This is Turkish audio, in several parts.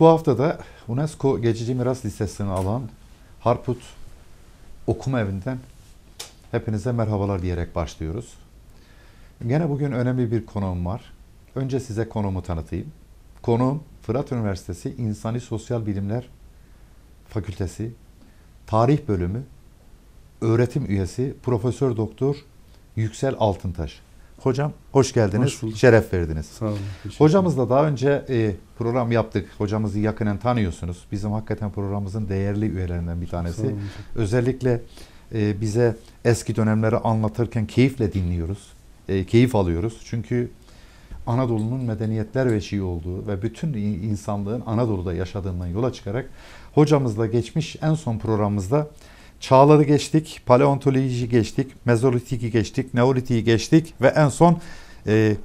bu hafta da UNESCO Geçici Miras Listesi'ne alan Harput Okuma Evi'nden hepinize merhabalar diyerek başlıyoruz. Gene bugün önemli bir konuğum var. Önce size konumu tanıtayım. Konuğum Fırat Üniversitesi İnsani Sosyal Bilimler Fakültesi Tarih Bölümü öğretim üyesi Profesör Doktor Yüksel Altıntaş. Hocam hoş geldiniz, hoş bulduk. şeref verdiniz. Sağ olun. Hocamızla daha önce e, program yaptık. Hocamızı yakinen tanıyorsunuz. Bizim hakikaten programımızın değerli üyelerinden bir tanesi. Özellikle e, bize eski dönemleri anlatırken keyifle dinliyoruz. E, keyif alıyoruz. Çünkü Anadolu'nun medeniyetler veşiği olduğu ve bütün insanlığın Anadolu'da yaşadığından yola çıkarak hocamızla geçmiş en son programımızda Çağları geçtik, paleontolojiyi geçtik, mezolitiki geçtik, neolitiği geçtik ve en son e,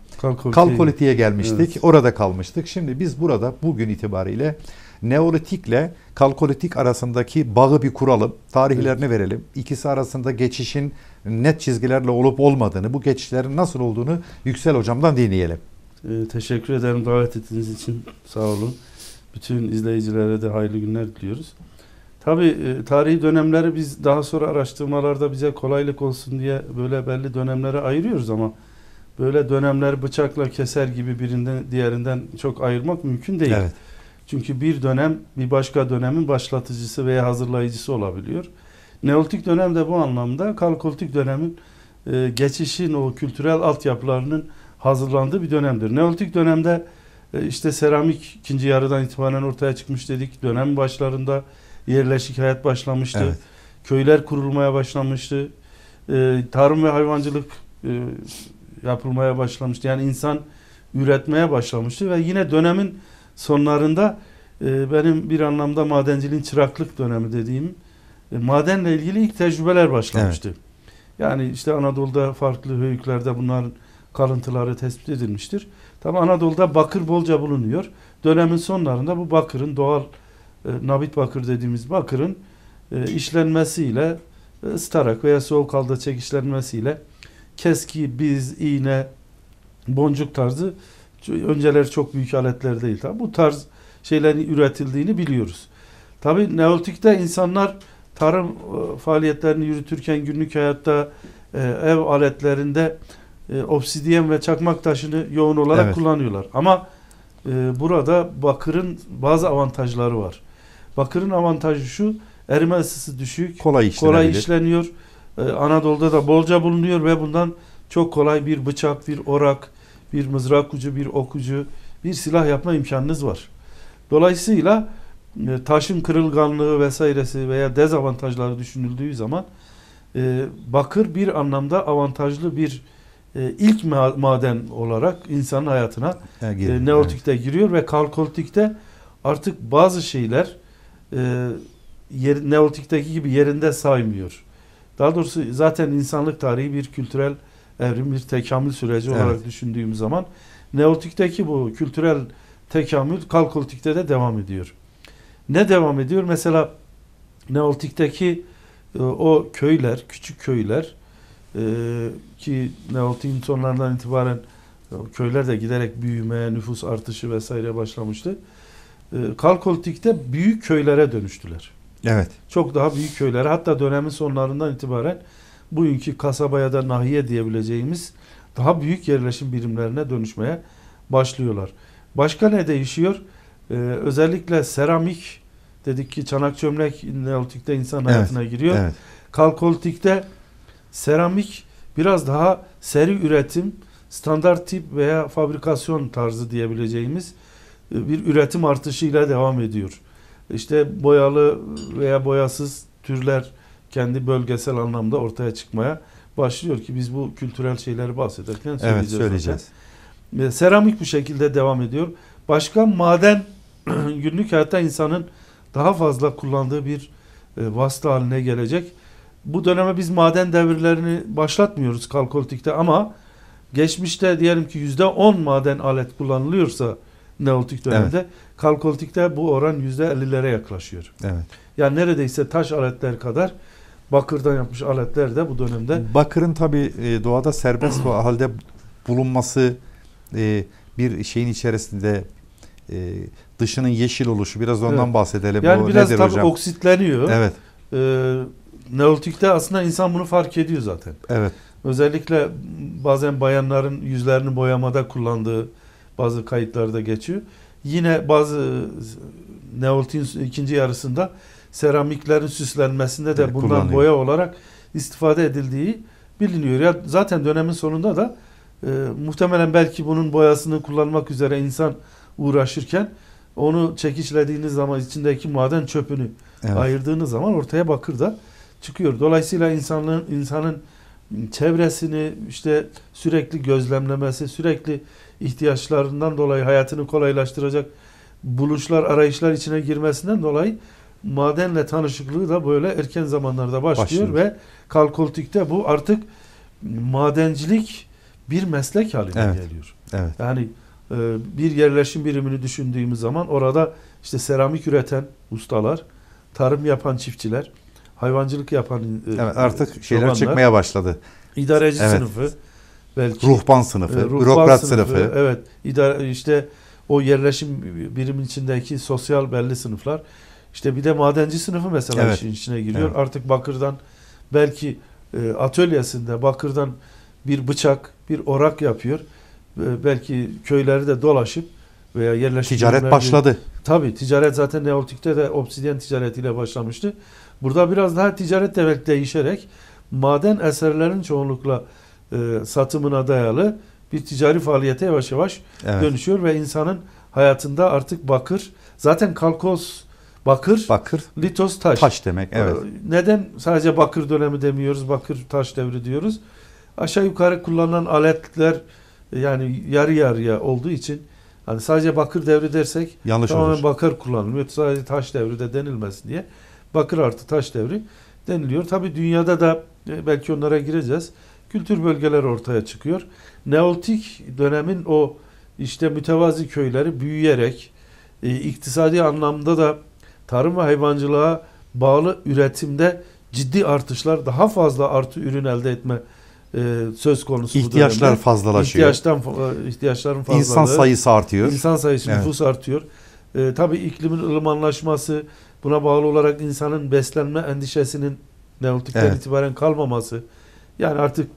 kalkolitiğe gelmiştik. Evet. Orada kalmıştık. Şimdi biz burada bugün itibariyle neolitikle kalkolitik arasındaki bağı bir kuralım. Tarihlerini evet. verelim. İkisi arasında geçişin net çizgilerle olup olmadığını, bu geçişlerin nasıl olduğunu Yüksel Hocam'dan dinleyelim. Ee, teşekkür ederim davet ettiğiniz için. Sağ olun. Bütün izleyicilere de hayırlı günler diliyoruz. Tabi e, tarihi dönemleri biz daha sonra araştırmalarda bize kolaylık olsun diye böyle belli dönemlere ayırıyoruz ama böyle dönemler bıçakla keser gibi birinden diğerinden çok ayırmak mümkün değil. Evet. Çünkü bir dönem bir başka dönemin başlatıcısı veya hazırlayıcısı olabiliyor. Neolitik dönem de bu anlamda Kalkolitik dönemin e, geçişin o kültürel altyapılarının hazırlandığı bir dönemdir. Neolitik dönemde e, işte seramik ikinci yarıdan itibaren ortaya çıkmış dedik. Dönem başlarında yerleşik hayat başlamıştı. Evet. Köyler kurulmaya başlamıştı. E, tarım ve hayvancılık e, yapılmaya başlamıştı. Yani insan üretmeye başlamıştı ve yine dönemin sonlarında e, benim bir anlamda madenciliğin çıraklık dönemi dediğim e, madenle ilgili ilk tecrübeler başlamıştı. Evet. Yani işte Anadolu'da farklı höyüklerde bunların kalıntıları tespit edilmiştir. Tabi Anadolu'da bakır bolca bulunuyor. Dönemin sonlarında bu bakırın doğal e, nabit bakır dediğimiz bakırın e, işlenmesiyle e, ıstarak veya soğuk halda çekişlenmesiyle keski, biz, iğne, boncuk tarzı önceler çok büyük aletler değil. Tabi bu tarz şeylerin üretildiğini biliyoruz. Tabi Neolitik'te insanlar tarım faaliyetlerini yürütürken günlük hayatta ev aletlerinde e, obsidiyen ve çakmak taşını yoğun olarak evet. kullanıyorlar. Ama burada bakırın bazı avantajları var. Bakırın avantajı şu erime ısısı düşük. Kolay Kolay işleniyor. Ee, Anadolu'da da bolca bulunuyor ve bundan çok kolay bir bıçak, bir orak, bir mızrak ucu, bir okucu, bir silah yapma imkanınız var. Dolayısıyla e, taşın kırılganlığı vesairesi veya dezavantajları düşünüldüğü zaman e, bakır bir anlamda avantajlı bir e, ilk maden olarak insanın hayatına ha, giriyor, e, neolitikte evet. giriyor ve kalkolitikte artık bazı şeyler e, yer, Neolitik'teki gibi yerinde saymıyor. Daha doğrusu zaten insanlık tarihi bir kültürel evrim, bir tekamül süreci evet. olarak düşündüğüm zaman Neolitik'teki bu kültürel tekamül Kalkolitik'te de devam ediyor. Ne devam ediyor? Mesela Neolitik'teki e, o köyler, küçük köyler e, ki Neolitik'in sonlarından itibaren e, köyler de giderek büyümeye, nüfus artışı vesaire başlamıştı. Ee, Kalkoltik'te büyük köylere dönüştüler. Evet. Çok daha büyük köylere hatta dönemin sonlarından itibaren bugünkü kasabaya da nahiye diyebileceğimiz daha büyük yerleşim birimlerine dönüşmeye başlıyorlar. Başka ne değişiyor? Ee, özellikle seramik dedik ki çanak çömlek Neolitik'te insan evet, hayatına giriyor. Evet. Kalkolitik'te seramik biraz daha seri üretim, standart tip veya fabrikasyon tarzı diyebileceğimiz bir üretim artışıyla devam ediyor. İşte boyalı veya boyasız türler kendi bölgesel anlamda ortaya çıkmaya başlıyor ki biz bu kültürel şeyleri bahsederken Evet söyleyeceğiz. Zaten. seramik bu şekilde devam ediyor. Başka maden günlük hayatta insanın daha fazla kullandığı bir e, vasıta haline gelecek. Bu döneme biz maden devirlerini başlatmıyoruz kalkolitikte ama geçmişte diyelim ki %10 maden alet kullanılıyorsa Neolitik dönemde. Evet. Kalkolitikte bu oran yüzde ellilere yaklaşıyor. Evet. Yani neredeyse taş aletler kadar bakırdan yapmış aletler de bu dönemde. Bakırın tabi e, doğada serbest halde bulunması e, bir şeyin içerisinde e, dışının yeşil oluşu biraz ondan evet. bahsedelim. Yani bu biraz nedir tabii hocam? oksitleniyor. Evet. Ee, Neolitikte aslında insan bunu fark ediyor zaten. Evet. Özellikle bazen bayanların yüzlerini boyamada kullandığı bazı kayıtlarda geçiyor. Yine bazı Neolitin ikinci yarısında seramiklerin süslenmesinde de bundan boya olarak istifade edildiği biliniyor. Ya zaten dönemin sonunda da e, muhtemelen belki bunun boyasını kullanmak üzere insan uğraşırken onu çekişlediğiniz zaman içindeki maden çöpünü evet. ayırdığınız zaman ortaya bakır da çıkıyor. Dolayısıyla insanlığın insanın çevresini işte sürekli gözlemlemesi, sürekli ihtiyaçlarından dolayı hayatını kolaylaştıracak buluşlar, arayışlar içine girmesinden dolayı madenle tanışıklığı da böyle erken zamanlarda başlıyor Başlıyor. ve kalkoltikte bu artık madencilik bir meslek haline Evet. geliyor. Evet. Yani e, bir yerleşim birimini düşündüğümüz zaman orada işte seramik üreten ustalar, tarım yapan çiftçiler, hayvancılık yapan e, Evet artık şeyler çıkmaya başladı. İdareci Evet. sınıfı, belki ruhban e, sınıfı, e, ruhban bürokrat sınıfı, sınıfı, evet, idare işte o yerleşim birimin içindeki sosyal belli sınıflar. İşte bir de madenci sınıfı mesela evet. işin içine giriyor. Evet. Artık bakırdan belki e, atölyesinde bakırdan bir bıçak, bir orak yapıyor. E, belki köyleri de dolaşıp veya yerleşim ticaret başladı. Tabi ticaret zaten Neolitik'te de obsidyen ticaretiyle başlamıştı. Burada biraz daha ticaret de değişerek maden eserlerin çoğunlukla e, satımına dayalı bir ticari faaliyete yavaş yavaş evet. dönüşüyor ve insanın hayatında artık bakır zaten kalkos bakır, bakır litos taş. Taş demek e, evet. Neden sadece bakır dönemi demiyoruz bakır taş devri diyoruz. Aşağı yukarı kullanılan aletler e, yani yarı yarıya olduğu için hani sadece bakır devri dersek Yanlış tamamen olur. bakır kullanılmıyor. Sadece taş devri de denilmesin diye. Bakır artı taş devri deniliyor. Tabi dünyada da belki onlara gireceğiz kültür bölgeler ortaya çıkıyor. Neolitik dönemin o işte mütevazi köyleri büyüyerek e, iktisadi anlamda da tarım ve hayvancılığa bağlı üretimde ciddi artışlar, daha fazla artı ürün elde etme e, söz konusu. İhtiyaçlar dönemde. fazlalaşıyor. İhtiyaçtan, e, ihtiyaçların fazlalığı. İnsan sayısı artıyor. İnsan sayısı, evet. nüfus artıyor. E, tabii iklimin ılımanlaşması, buna bağlı olarak insanın beslenme endişesinin Neolitikten evet. itibaren kalmaması. Yani artık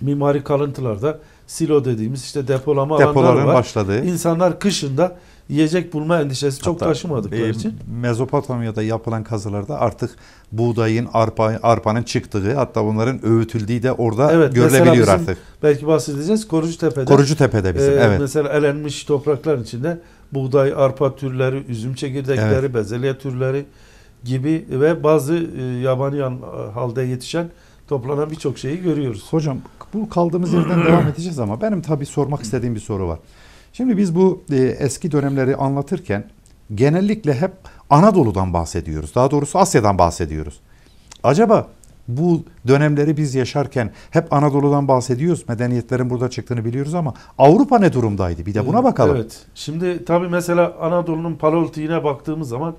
mimari kalıntılarda silo dediğimiz işte depolama alanları var. başladığı. İnsanlar kışında yiyecek bulma endişesi Hatta, çok taşımadıkları e, için. Mezopotamya'da yapılan kazılarda artık buğdayın, arpa, arpanın çıktığı hatta bunların öğütüldüğü de orada evet, görülebiliyor artık. Belki bahsedeceğiz. Korucu Tepe'de. Korucu Tepe'de bizim e, evet. Mesela elenmiş topraklar içinde buğday, arpa türleri, üzüm çekirdekleri, evet. bezelye türleri gibi ve bazı e, yabani halde yetişen toplanan birçok şeyi görüyoruz. Hocam bu kaldığımız yerden devam edeceğiz ama benim tabii sormak istediğim bir soru var. Şimdi biz bu e, eski dönemleri anlatırken genellikle hep Anadolu'dan bahsediyoruz. Daha doğrusu Asya'dan bahsediyoruz. Acaba bu dönemleri biz yaşarken hep Anadolu'dan bahsediyoruz. Medeniyetlerin burada çıktığını biliyoruz ama Avrupa ne durumdaydı? Bir de buna bakalım. Evet. Şimdi tabii mesela Anadolu'nun Palolti'ne baktığımız zaman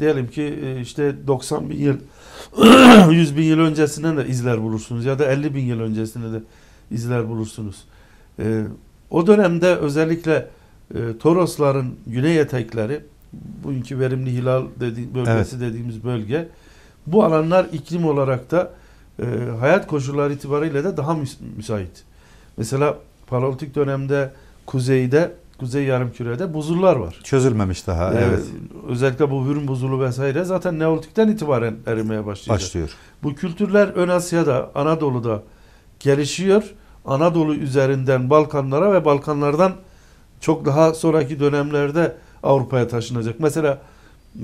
diyelim ki e, işte 90 bin yıl 100 bin yıl öncesinden de izler bulursunuz ya da 50 bin yıl öncesinde de izler bulursunuz. E, o dönemde özellikle e, Torosların güney etekleri bugünkü verimli hilal dedi, bölgesi evet. dediğimiz bölge bu alanlar iklim olarak da e, hayat koşulları itibariyle de daha müs müsait. Mesela Paleolitik dönemde kuzeyde kuzey yarımkürede buzullar var. Çözülmemiş daha. Evet. evet. Özellikle bu Hürm buzulu vesaire zaten Neolitik'ten itibaren erimeye başlayacak. Başlıyor. Bu kültürler Ön Asya'da, Anadolu'da gelişiyor. Anadolu üzerinden Balkanlara ve Balkanlardan çok daha sonraki dönemlerde Avrupa'ya taşınacak. Mesela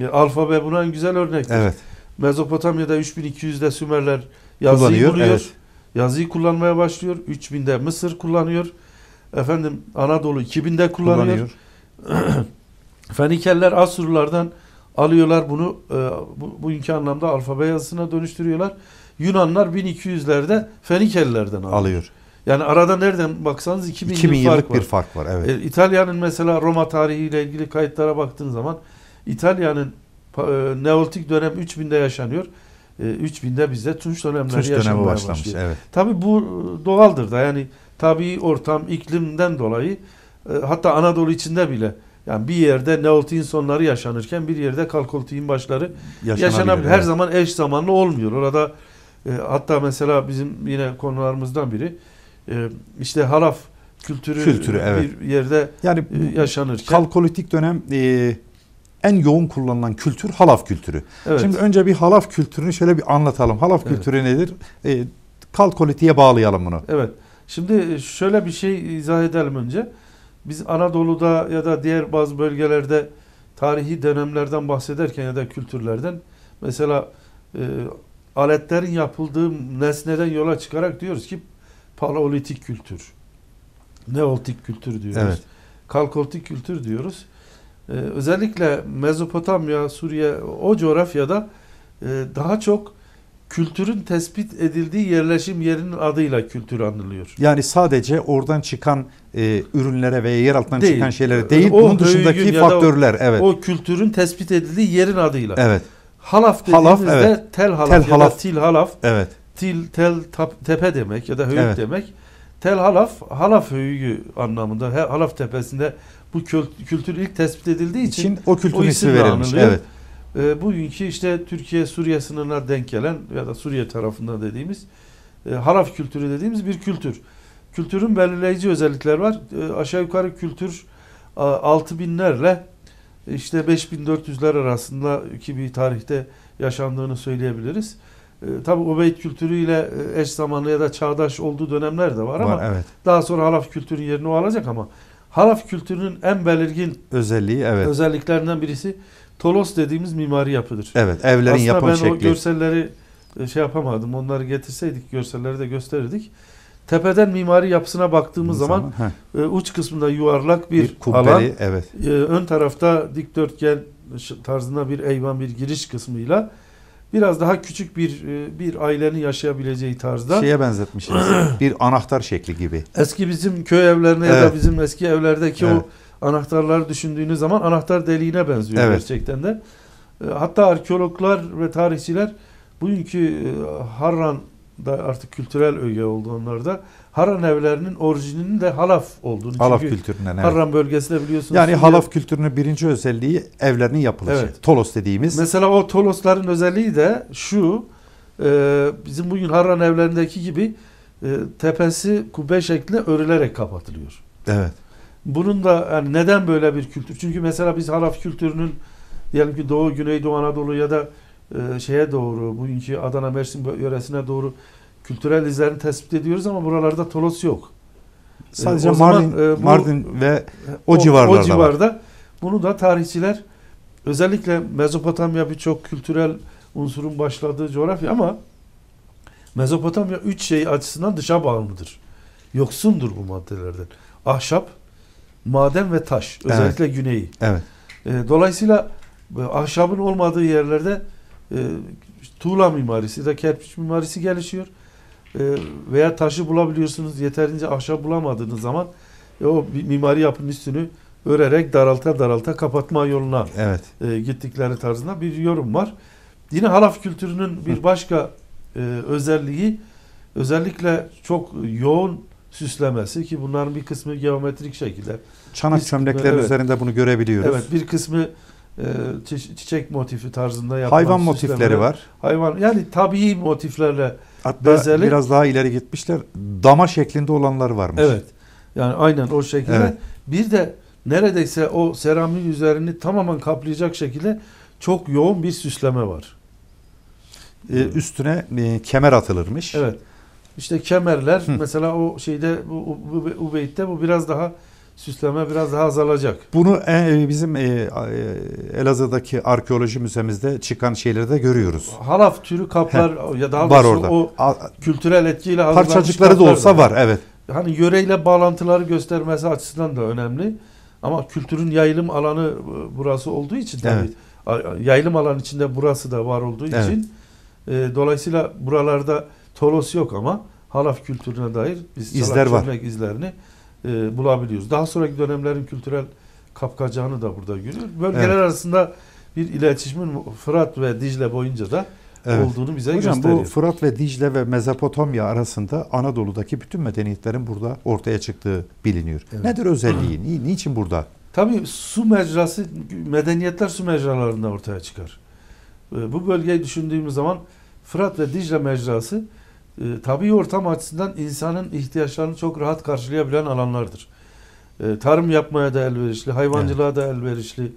e, alfabe buna en güzel örnek. Evet. Mezopotamya'da 3200'de Sümerler yazıyı buluyor. Evet. Yazıyı kullanmaya başlıyor. 3000'de Mısır kullanıyor. Efendim Anadolu 2000'de kullanıyor. kullanıyor. Fenikeller Asurlardan alıyorlar bunu e, bu, bugünkü anlamda alfabe yazısına dönüştürüyorlar. Yunanlar 1200'lerde Fenikelilerden alıyor. alıyor. Yani arada nereden baksanız 2000, 2000 yıl yıllık var. bir fark var. Evet. E, İtalya'nın mesela Roma tarihiyle ilgili kayıtlara baktığın zaman İtalya'nın e, Neolitik dönem 3000'de yaşanıyor. E, 3000'de bizde Tunç dönemleri Tunç yaşanmaya başlamış. Başlıyor. Evet. Tabii bu doğaldır da yani tabii ortam, iklimden dolayı e, hatta Anadolu içinde bile yani bir yerde neolitin sonları yaşanırken bir yerde kalkolitiğin başları yaşanabilir. Her evet. zaman eş zamanlı olmuyor. Orada e, hatta mesela bizim yine konularımızdan biri e, işte halaf kültürü, kültürü evet. bir yerde yani e, yaşanırken. Kalkolitik dönem e, en yoğun kullanılan kültür halaf kültürü. Evet. Şimdi önce bir halaf kültürünü şöyle bir anlatalım. Halaf evet. kültürü nedir? E, kalkolitiğe bağlayalım bunu. Evet. Şimdi e, şöyle bir şey izah edelim önce. Biz Anadolu'da ya da diğer bazı bölgelerde tarihi dönemlerden bahsederken ya da kültürlerden mesela e, aletlerin yapıldığı nesneden yola çıkarak diyoruz ki paleolitik kültür, neolitik kültür diyoruz, evet. kalkolitik kültür diyoruz. Ee, özellikle Mezopotamya, Suriye o coğrafyada e, daha çok kültürün tespit edildiği yerleşim yerinin adıyla kültür anılıyor. Yani sadece oradan çıkan e, ürünlere veya yer altından değil. çıkan şeylere değil, o bunun dışındaki faktörler. O, evet. O kültürün tespit edildiği yerin adıyla. Evet. Halaf dediğimizde halaf, evet. tel halaf tel ya halaf. da til halaf. Evet. Til, tel, tap, tepe demek ya da höyük evet. demek. Tel halaf, halaf höyüğü anlamında. Halaf tepesinde bu kültür ilk tespit edildiği için, için o kültür ismi verilmiş. Anılıyor. Evet e, bugünkü işte Türkiye-Suriye sınırına denk gelen ya da Suriye tarafında dediğimiz e, haraf kültürü dediğimiz bir kültür. Kültürün belirleyici özellikler var. E, aşağı yukarı kültür e, 6000'lerle işte 5400'ler arasında ki bir tarihte yaşandığını söyleyebiliriz. E, tabi Ubeyd kültürüyle e, eş zamanlı ya da çağdaş olduğu dönemler de var, var ama evet. daha sonra haraf kültürün yerini o alacak ama haraf kültürünün en belirgin özelliği evet. özelliklerinden birisi Tolos dediğimiz mimari yapıdır. Evet evlerin Aslında yapım şekli. Aslında ben o görselleri e, şey yapamadım. Onları getirseydik görselleri de gösterirdik. Tepeden mimari yapısına baktığımız zaman, zaman e, uç kısmında yuvarlak bir, bir kubbeli, alan. Evet. E, ön tarafta dikdörtgen tarzında bir eyvan bir giriş kısmıyla biraz daha küçük bir bir ailenin yaşayabileceği tarzda. Şeye benzetmişiz. bir anahtar şekli gibi. Eski bizim köy evlerine evet. ya da bizim eski evlerdeki evet. o anahtarları düşündüğünüz zaman anahtar deliğine benziyor evet. gerçekten de. E, hatta arkeologlar ve tarihçiler bugünkü e, Harran'da artık kültürel öge oldu onlarda. Harran evlerinin orijininin de Halaf olduğunu. Halaf Çünkü kültüründen Harran bölgesi de biliyorsunuz. Yani Halaf kültürünün birinci özelliği evlerinin yapılışı. Evet. Tolos dediğimiz. Mesela o Tolosların özelliği de şu. E, bizim bugün Harran evlerindeki gibi tepesi kubbe şeklinde örülerek kapatılıyor. Evet. Bunun da yani neden böyle bir kültür? Çünkü mesela biz haraf kültürünün diyelim ki Doğu, Güneydoğu Anadolu ya da e, şeye doğru, bugünkü Adana, Mersin yöresine doğru kültürel izlerini tespit ediyoruz ama buralarda tolos yok. E, Sadece e, Mardin, e, bu, Mardin ve o, o civarlarda. O civarda. Var. Bunu da tarihçiler özellikle Mezopotamya birçok kültürel unsurun başladığı coğrafya ama Mezopotamya üç şey açısından dışa bağımlıdır. Yoksundur bu maddelerden. Ahşap, maden ve taş. Özellikle evet. güneyi. Evet. Ee, e, dolayısıyla ahşabın olmadığı yerlerde e, tuğla mimarisi de kerpiç mimarisi gelişiyor. E, veya taşı bulabiliyorsunuz. Yeterince ahşap bulamadığınız zaman e, o mimari yapının üstünü örerek daralta daralta kapatma yoluna evet. e, gittikleri tarzında bir yorum var. Yine halaf kültürünün bir başka e, özelliği özellikle çok yoğun süslemesi ki bunların bir kısmı geometrik şekilde. Çanak bir çömleklerin kısmı, evet, üzerinde bunu görebiliyoruz. Evet bir kısmı e, çiçek motifi tarzında yapılmış. Hayvan süslemeler. motifleri var. Hayvan yani tabii motiflerle Hatta bezeli. biraz daha ileri gitmişler. Dama şeklinde olanlar varmış. Evet. Yani aynen o şekilde. Evet. Bir de neredeyse o seramik üzerini tamamen kaplayacak şekilde çok yoğun bir süsleme var. Ee, üstüne e, kemer atılırmış. Evet. İşte kemerler Hı. mesela o şeyde bu, bu, bu bu biraz daha süsleme biraz daha azalacak. Bunu e, bizim e, e, Elazığ'daki arkeoloji müzemizde çıkan şeyleri de görüyoruz. Halaf türü kaplar He, ya daha var orada. o A, kültürel etkiyle parçacıkları da olsa var evet. Hani yöreyle bağlantıları göstermesi açısından da önemli. Ama kültürün yayılım alanı e, burası olduğu için tabii yayılım alanı içinde burası da var olduğu evet. için e, dolayısıyla buralarda Tolos yok ama halaf kültürüne dair biz izler var. izlerini e, bulabiliyoruz. Daha sonraki dönemlerin kültürel kapkacağını da burada görüyoruz. Bölgeler evet. arasında bir iletişimin Fırat ve Dicle boyunca da evet. olduğunu bize Hocam, gösteriyor. Hocam bu Fırat ve Dicle ve Mezopotamya arasında Anadolu'daki bütün medeniyetlerin burada ortaya çıktığı biliniyor. Evet. Nedir özelliği? Niçin burada? Tabii su mecrası, medeniyetler su mecralarında ortaya çıkar. E, bu bölgeyi düşündüğümüz zaman Fırat ve Dicle mecrası e, tabii ortam açısından insanın ihtiyaçlarını çok rahat karşılayabilen alanlardır. E, tarım yapmaya da elverişli, hayvancılığa evet. da elverişli,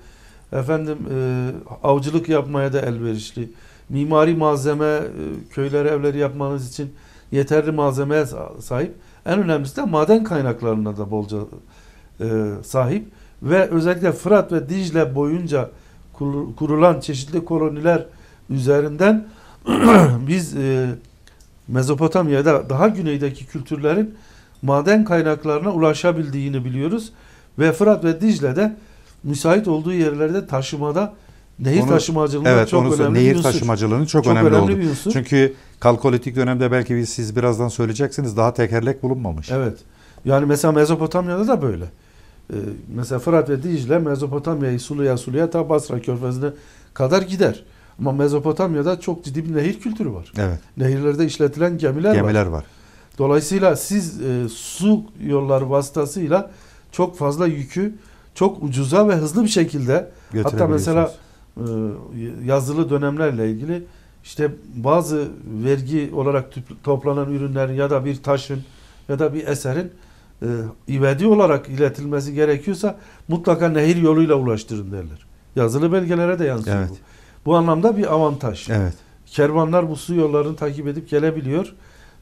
efendim e, avcılık yapmaya da elverişli, mimari malzeme, e, köylere evleri yapmanız için yeterli malzemeye sahip. En önemlisi de maden kaynaklarına da bolca e, sahip ve özellikle Fırat ve Dicle boyunca kurulan çeşitli koloniler üzerinden biz e, Mezopotamya'da daha güneydeki kültürlerin maden kaynaklarına ulaşabildiğini biliyoruz. Ve Fırat ve Dicle'de müsait olduğu yerlerde taşımada nehir onu, taşımacılığı evet, çok onu, önemli nehir bir unsur. taşımacılığının çok, çok önemli, önemli oldu. Çünkü kalkolitik dönemde belki siz birazdan söyleyeceksiniz daha tekerlek bulunmamış. Evet. Yani mesela Mezopotamya'da da böyle. Ee, mesela Fırat ve Dicle Mezopotamya'yı suluya suluya ta Basra körfezine kadar gider. Ama Mezopotamya'da çok ciddi bir nehir kültürü var. Evet. Nehirlerde işletilen gemiler, gemiler var. var. Dolayısıyla siz e, su yolları vasıtasıyla çok fazla yükü çok ucuza ve hızlı bir şekilde hatta mesela e, yazılı dönemlerle ilgili işte bazı vergi olarak toplanan ürünlerin ya da bir taşın ya da bir eserin e, ivedi olarak iletilmesi gerekiyorsa mutlaka nehir yoluyla ulaştırın derler. Yazılı belgelere de yansıyor evet. bu. Bu anlamda bir avantaj. Evet. Kervanlar bu su yollarını takip edip gelebiliyor.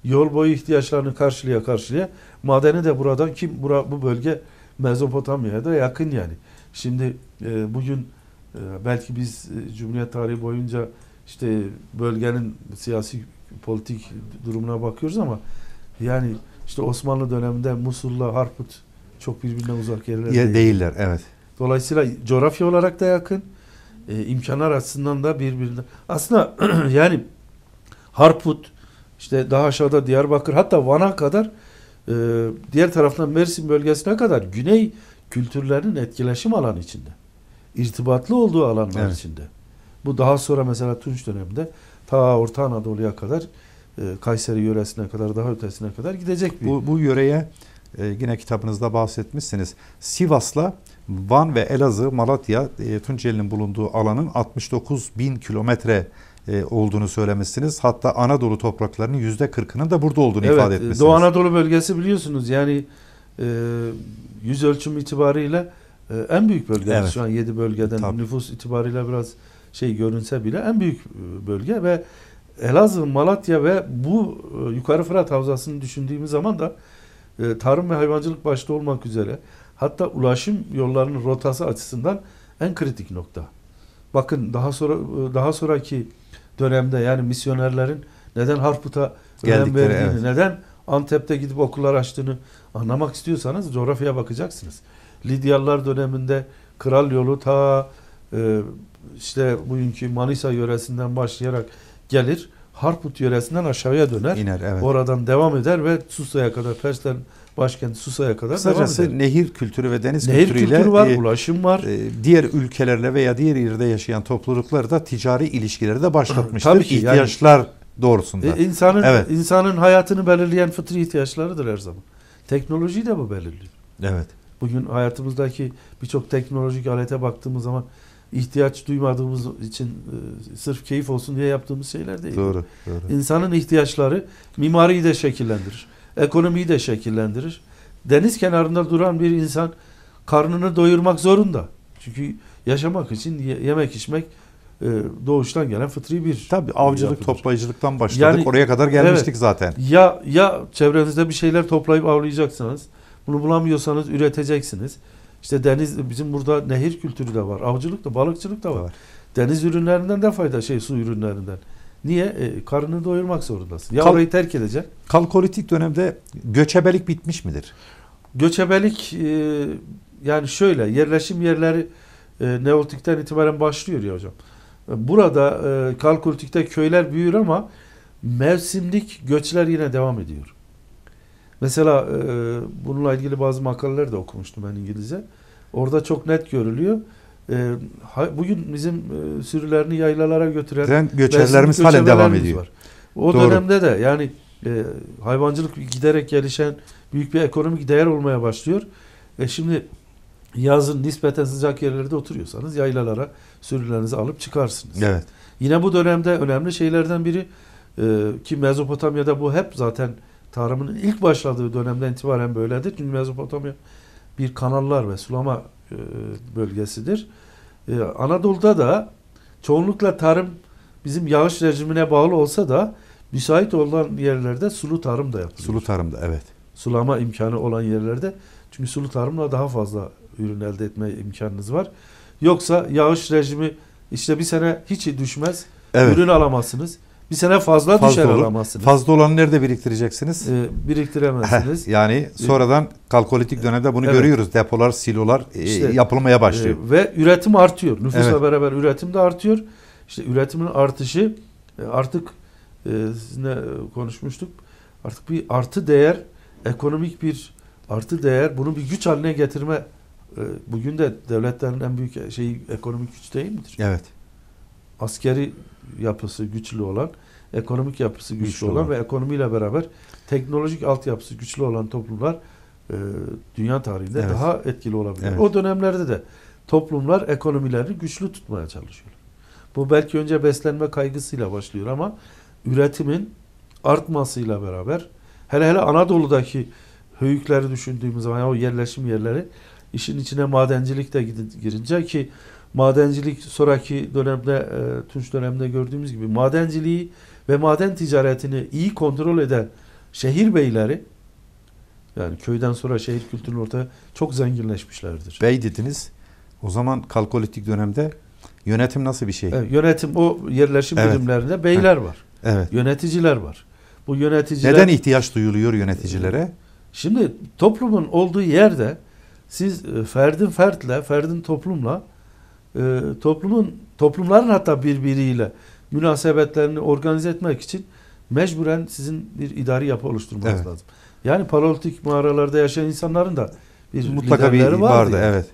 Yol boyu ihtiyaçlarını karşılaya karşılaya. Madeni de buradan kim bura, bu bölge Mezopotamya'ya da yakın yani. Şimdi e, bugün e, belki biz e, Cumhuriyet tarihi boyunca işte bölgenin siyasi politik durumuna bakıyoruz ama yani işte Osmanlı döneminde Musul'la Harput çok birbirine uzak yerler değil. değiller. Evet. Dolayısıyla coğrafya olarak da yakın e, imkanlar açısından da birbirinden. Aslında yani Harput, işte daha aşağıda Diyarbakır, hatta Van'a kadar e, diğer taraftan Mersin bölgesine kadar güney kültürlerinin etkileşim alanı içinde. irtibatlı olduğu alanlar evet. içinde. Bu daha sonra mesela Tunç döneminde ta Orta Anadolu'ya kadar e, Kayseri yöresine kadar daha ötesine kadar gidecek bir. Bu, bu yöreye e, yine kitabınızda bahsetmişsiniz. Sivas'la Van ve Elazığ, Malatya, e, Tunceli'nin bulunduğu alanın 69 bin kilometre e, olduğunu söylemişsiniz. Hatta Anadolu topraklarının yüzde 40'ının da burada olduğunu evet, ifade etmişsiniz. Doğu Anadolu bölgesi biliyorsunuz yani e, yüz ölçüm itibariyle e, en büyük bölge. Evet. Şu an yedi bölgeden Tabii. nüfus itibariyle biraz şey görünse bile en büyük e, bölge ve Elazığ, Malatya ve bu e, yukarı Fırat Havzası'nı düşündüğümüz zaman da ee, tarım ve hayvancılık başta olmak üzere hatta ulaşım yollarının rotası açısından en kritik nokta. Bakın daha sonra e, daha sonraki dönemde yani misyonerlerin neden Harput'a önem verdiğini, evet. neden Antep'te gidip okullar açtığını anlamak istiyorsanız coğrafyaya bakacaksınız. Lidyalılar döneminde kral yolu ta e, işte bugünkü Manisa yöresinden başlayarak gelir. Harput yöresinden aşağıya döner. İner, evet. Oradan devam eder ve Susa'ya kadar Pers'ten başkenti Susa'ya kadar Kısacası devam eder. nehir kültürü ve deniz nehir kültürüyle kültürü var, e, ulaşım var. E, diğer ülkelerle veya diğer yerde yaşayan toplulukları da ticari ilişkileri de başlatmıştır. Tabii ki, ihtiyaçlar yani, doğrusunda. E, insanın evet. insanın hayatını belirleyen fıtri ihtiyaçlarıdır her zaman. Teknoloji de bu belirliyor. Evet. Bugün hayatımızdaki birçok teknolojik alete baktığımız zaman ihtiyaç duymadığımız için e, sırf keyif olsun diye yaptığımız şeyler değil. Doğru, doğru. İnsanın ihtiyaçları mimariyi de şekillendirir. Ekonomiyi de şekillendirir. Deniz kenarında duran bir insan karnını doyurmak zorunda. Çünkü yaşamak için yemek içmek e, doğuştan gelen fıtri bir. Tabii avcılık yapıdır. toplayıcılıktan başladık. Yani, Oraya kadar gelmiştik evet, zaten. Ya ya çevrenizde bir şeyler toplayıp avlayacaksınız. Bunu bulamıyorsanız üreteceksiniz. İşte deniz bizim burada nehir kültürü de var. Avcılık da, balıkçılık da var. var. Deniz ürünlerinden de fayda şey su ürünlerinden. Niye? E, karnını doyurmak zorundasın. Ya Kal orayı terk edecek. Kalkolitik dönemde göçebelik bitmiş midir? Göçebelik e, yani şöyle yerleşim yerleri e, Neolitik'ten itibaren başlıyor ya hocam. E, burada e, Kalkolitik'te köyler büyür ama mevsimlik göçler yine devam ediyor. Mesela e, bununla ilgili bazı makaleler de okumuştum ben İngilizce. Orada çok net görülüyor. E, ha, bugün bizim e, sürülerini yaylalara götüren ben göçerlerimiz halen devam ediyor. Var. O Doğru. dönemde de yani e, hayvancılık giderek gelişen büyük bir ekonomik değer olmaya başlıyor. E şimdi yazın nispeten sıcak yerlerde oturuyorsanız yaylalara sürülerinizi alıp çıkarsınız. Evet. Yine bu dönemde önemli şeylerden biri e, ki Mezopotamya'da bu hep zaten tarımın ilk başladığı dönemden itibaren böyledir. Çünkü Mezopotamya bir kanallar ve sulama e, bölgesidir. E, Anadolu'da da çoğunlukla tarım bizim yağış rejimine bağlı olsa da müsait olan yerlerde sulu tarım da yapılıyor. Sulu tarımda evet. Sulama imkanı olan yerlerde çünkü sulu tarımla daha fazla ürün elde etme imkanınız var. Yoksa yağış rejimi işte bir sene hiç düşmez. Evet. Ürün alamazsınız bir sene fazla, fazla düşer olur. alamazsınız. Fazla olanı nerede biriktireceksiniz? Ee, biriktiremezsiniz. yani sonradan kalkolitik dönemde bunu evet. görüyoruz. Depolar, silolar e, işte, yapılmaya e, başlıyor. E, ve üretim artıyor. Nüfusla evet. beraber üretim de artıyor. İşte üretimin artışı e, artık e, sizinle konuşmuştuk. Artık bir artı değer, ekonomik bir artı değer. Bunu bir güç haline getirme bugün de devletlerin en büyük şeyi ekonomik güç değil midir? Evet. Askeri yapısı güçlü olan, ekonomik yapısı güçlü, güçlü olan, olan ve ekonomiyle beraber teknolojik altyapısı güçlü olan toplumlar e, dünya tarihinde evet. daha etkili olabilir. Evet. O dönemlerde de toplumlar ekonomilerini güçlü tutmaya çalışıyorlar. Bu belki önce beslenme kaygısıyla başlıyor ama üretimin artmasıyla beraber hele hele Anadolu'daki höyükleri düşündüğümüz zaman o yerleşim yerleri işin içine madencilik de girince ki madencilik sonraki dönemde, e, Tunç dönemde gördüğümüz gibi madenciliği ve maden ticaretini iyi kontrol eden şehir beyleri yani köyden sonra şehir kültürünün ortaya çok zenginleşmişlerdir. Bey dediniz. O zaman kalkolitik dönemde yönetim nasıl bir şey? Evet, yönetim o yerleşim evet. birimlerinde beyler evet. var. Evet. Yöneticiler var. Bu yöneticiler Neden ihtiyaç duyuluyor yöneticilere? Şimdi toplumun olduğu yerde siz e, ferdin fertle, ferdin toplumla e, toplumun toplumların hatta birbiriyle münasebetlerini organize etmek için mecburen sizin bir idari yapı oluşturmanız evet. lazım. Yani paleolitik mağaralarda yaşayan insanların da bir mutlaka bir vardı. vardı evet.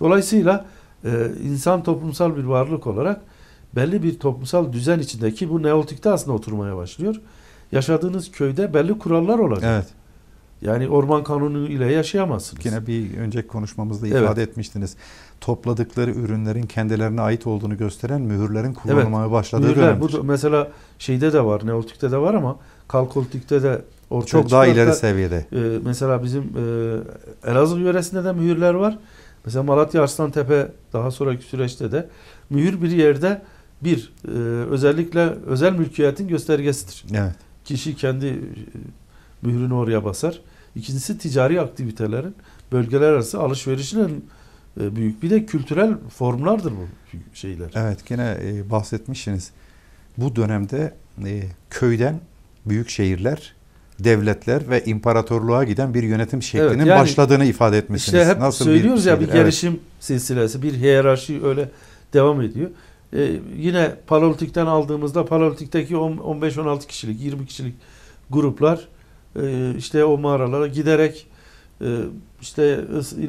Dolayısıyla e, insan toplumsal bir varlık olarak belli bir toplumsal düzen içindeki bu neolitikte aslında oturmaya başlıyor. Yaşadığınız köyde belli kurallar olacak. Evet. Yani orman kanunu ile yaşayamazsınız. Yine bir önceki konuşmamızda ifade evet. etmiştiniz. Topladıkları ürünlerin kendilerine ait olduğunu gösteren mühürlerin kullanılmaya evet. başladığı Mühürler, dönemdir. Bu mesela şeyde de var, Neolitik'te de var ama Kalkolitik'te de ortaya Çok daha ileri da, seviyede. E, mesela bizim e, Elazığ yöresinde de mühürler var. Mesela Malatya Arslantepe daha sonraki süreçte de mühür bir yerde bir e, özellikle özel mülkiyetin göstergesidir. Evet. Kişi kendi e, mühürünü oraya basar. İkincisi ticari aktivitelerin bölgeler arası alışverişinin e, büyük. Bir de kültürel formlardır bu şeyler. Evet gene e, bahsetmişsiniz. Bu dönemde e, köyden büyük şehirler devletler ve imparatorluğa giden bir yönetim şeklinin evet, yani, başladığını ifade etmişsiniz. İşte hep Nasıl söylüyoruz bir ya bir gelişim evet. silsilesi, bir hiyerarşi öyle devam ediyor. Ee, yine Paleolitik'ten aldığımızda Paleolitik'teki 15-16 kişilik, 20 kişilik gruplar ee, işte o mağaralara giderek e, işte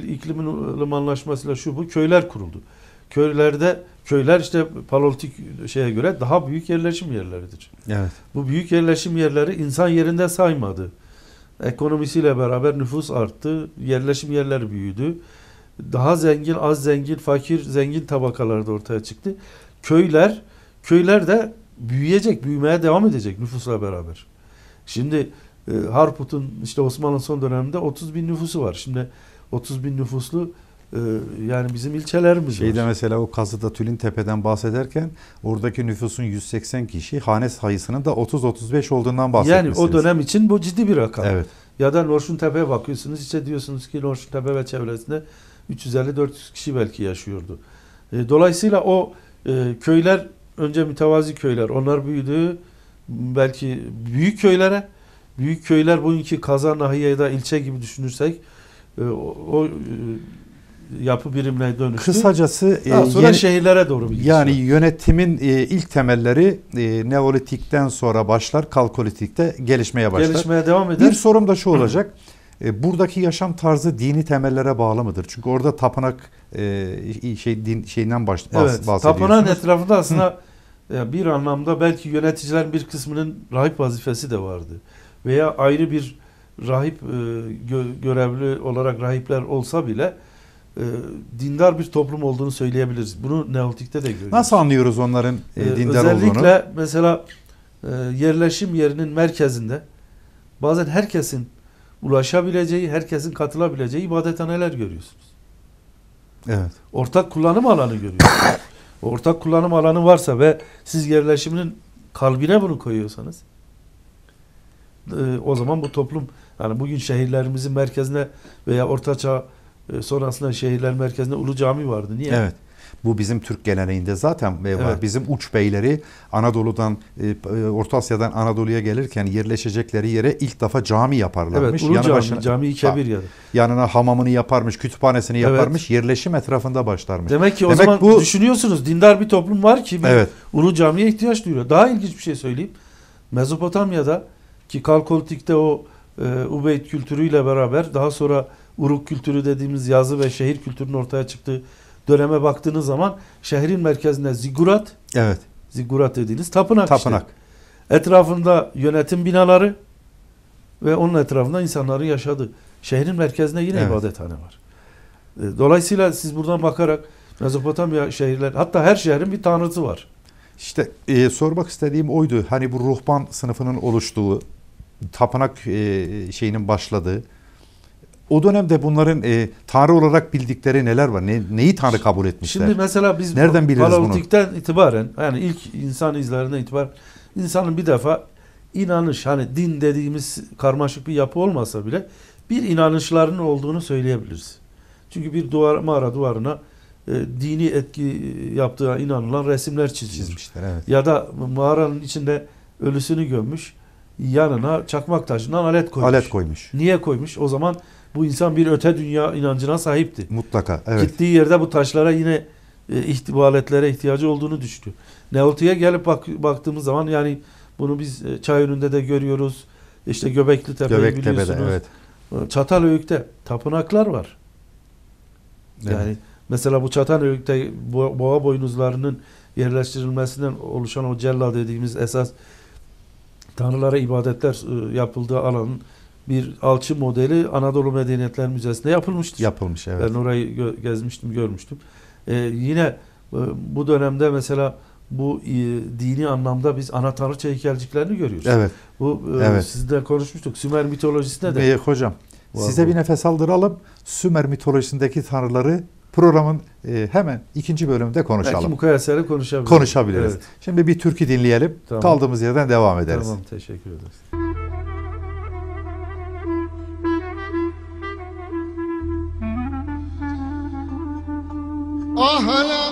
iklimin ılımanlaşmasıyla şu bu köyler kuruldu. Köylerde köyler işte paleolitik şeye göre daha büyük yerleşim yerleridir. Evet. Bu büyük yerleşim yerleri insan yerinde saymadı. Ekonomisiyle beraber nüfus arttı, yerleşim yerleri büyüdü. Daha zengin, az zengin, fakir, zengin tabakalar da ortaya çıktı. Köyler, köyler de büyüyecek, büyümeye devam edecek nüfusla beraber. Şimdi e, Harput'un işte Osmanlı son döneminde 30 bin nüfusu var. Şimdi 30 bin nüfuslu e, yani bizim ilçelerimiz Şeyde var. mesela o Kazı'da Tülin Tepe'den bahsederken oradaki nüfusun 180 kişi hane sayısının da 30-35 olduğundan bahsetmişsiniz. Yani o dönem için bu ciddi bir rakam. Evet. Ya da Norşun Tepe'ye bakıyorsunuz işte diyorsunuz ki Norşun Tepe ve çevresinde 350-400 kişi belki yaşıyordu. E, dolayısıyla o e, köyler önce mütevazi köyler onlar büyüdü belki büyük köylere Büyük köyler bugünkü Kazan, Nahiye ya da ilçe gibi düşünürsek e, o, o e, yapı birimine dönüştü. Kısacası e, Daha sonra yeni, şehirlere doğru bir Yani var. yönetimin e, ilk temelleri e, Neolitik'ten sonra başlar, Kalkolitik'te gelişmeye başlar. Gelişmeye devam eder. Bir sorum da şu olacak. E, buradaki yaşam tarzı dini temellere bağlı mıdır? Çünkü orada tapınak e, şey din şeyinden baş, evet, bahsediyorsunuz. Tapınağın etrafında aslında Hı. bir anlamda belki yöneticilerin bir kısmının rahip vazifesi de vardı veya ayrı bir rahip e, görevli olarak rahipler olsa bile e, dindar bir toplum olduğunu söyleyebiliriz. Bunu Neolitik'te de görüyoruz. Nasıl anlıyoruz onların e, dindar özellikle olduğunu? Özellikle mesela yerleşim yerinin merkezinde bazen herkesin ulaşabileceği, herkesin katılabileceği ibadethaneler görüyorsunuz. Evet. Ortak kullanım alanı görüyorsunuz. Ortak kullanım alanı varsa ve siz yerleşiminin kalbine bunu koyuyorsanız e, o zaman bu toplum yani bugün şehirlerimizin merkezine veya ortaçağ e, sonrasında şehirler merkezine Ulu Cami vardı. Niye? Evet. Bu bizim Türk geleneğinde zaten e, var. Evet. Bizim uç beyleri Anadolu'dan, e, e, Orta Asya'dan Anadolu'ya gelirken yerleşecekleri yere ilk defa cami yaparlarmış. Evet, Ulu Yanı cami, başına, cami kebir yani. Yanına hamamını yaparmış, kütüphanesini evet. yaparmış, yerleşim etrafında başlarmış. Demek ki o Demek zaman bu, düşünüyorsunuz dindar bir toplum var ki bir evet. Ulu Cami'ye ihtiyaç duyuyor. Daha ilginç bir şey söyleyeyim. Mezopotamya'da ki Kalkoltik'te o e, Ubeyd kültürüyle beraber daha sonra Uruk kültürü dediğimiz yazı ve şehir kültürünün ortaya çıktığı döneme baktığınız zaman şehrin merkezinde zigurat, evet. zigurat dediğiniz tapınak, tapınak. Işte. Etrafında yönetim binaları ve onun etrafında insanların yaşadığı. Şehrin merkezinde yine evet. ibadethane var. E, dolayısıyla siz buradan bakarak Mezopotamya şehirler, hatta her şehrin bir tanrısı var. İşte e, sormak istediğim oydu. Hani bu ruhban sınıfının oluştuğu tapınak e, şeyinin başladığı. O dönemde bunların e, tanrı olarak bildikleri neler var? Ne, neyi tanrı kabul etmişler? Şimdi mesela biz nereden biliriz Paleolitik'ten bunu? itibaren yani ilk insan izlerinden itibaren insanın bir defa inanış hani din dediğimiz karmaşık bir yapı olmasa bile bir inanışlarının olduğunu söyleyebiliriz. Çünkü bir duvar mağara duvarına e, dini etki yaptığı inanılan resimler Çizmişler, evet. Ya da mağaranın içinde ölüsünü gömmüş yanına çakmak taşından alet koymuş. Alet koymuş. Niye koymuş? O zaman bu insan bir öte dünya inancına sahipti. Mutlaka. Evet. Gittiği yerde bu taşlara yine e, bu aletlere ihtiyacı olduğunu düştü. Neolit'e gelip bak, baktığımız zaman yani bunu biz e, çay önünde de görüyoruz. İşte Göbekli tepe Göbek biliyorsunuz. Tepe'de, evet. E, Çatalhöyük'te tapınaklar var. Evet. Yani mesela bu Çatalhöyük'te boğa boynuzlarının yerleştirilmesinden oluşan o cella dediğimiz esas tanrılara ibadetler e, yapıldığı alanın bir alçı modeli Anadolu Medeniyetler Müzesi'nde yapılmıştır. Yapılmış evet. Ben orayı gö- gezmiştim, görmüştüm. Ee, yine e, bu dönemde mesela bu e, dini anlamda biz ana tanrıça heykelciklerini görüyoruz. Evet. Bu e, evet. sizle konuşmuştuk. Sümer mitolojisinde de. Ee, hocam Var size bu. bir nefes aldıralım. Sümer mitolojisindeki tanrıları Programın e, hemen ikinci bölümde konuşalım. Belki mukayesleri konuşabiliriz. Konuşabiliriz. Evet. Şimdi bir türkü dinleyelim. Tamam. Kaldığımız yerden devam ederiz. Tamam teşekkür ederiz. Ah la